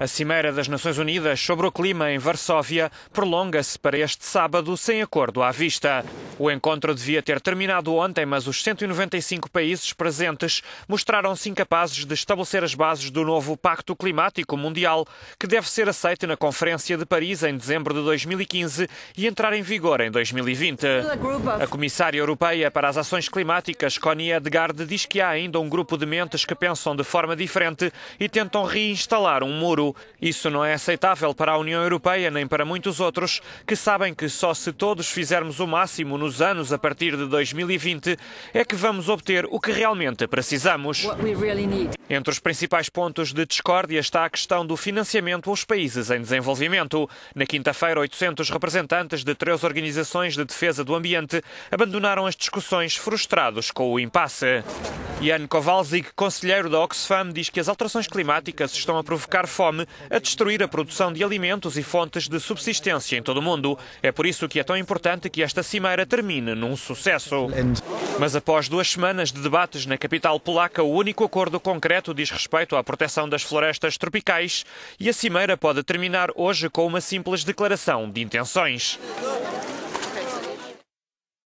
A Cimeira das Nações Unidas sobre o clima em Varsóvia prolonga-se para este sábado sem acordo à vista. O encontro devia ter terminado ontem, mas os 195 países presentes mostraram-se incapazes de estabelecer as bases do novo Pacto Climático Mundial, que deve ser aceito na Conferência de Paris em dezembro de 2015 e entrar em vigor em 2020. A Comissária Europeia para as Ações Climáticas, Connie Edgard, diz que há ainda um grupo de mentes que pensam de forma diferente e tentam reinstalar um muro. Isso não é aceitável para a União Europeia nem para muitos outros que sabem que só se todos fizermos o máximo nos próximos anos, a partir de 2020, é que vamos obter o que realmente precisamos. Entre os principais pontos de discórdia está a questão do financiamento aos países em desenvolvimento. Na quinta-feira, 800 representantes de três organizações de defesa do ambiente abandonaram as discussões frustrados com o impasse. Jan Kowalczyk, conselheiro da Oxfam, diz que as alterações climáticas estão a provocar fome, a destruir a produção de alimentos e fontes de subsistência em todo o mundo. É por isso que é tão importante que esta cimeira termine num sucesso. Mas após duas semanas de debates na capital polaca, o único acordo concreto diz respeito à proteção das florestas tropicais e a cimeira pode terminar hoje com uma simples declaração de intenções.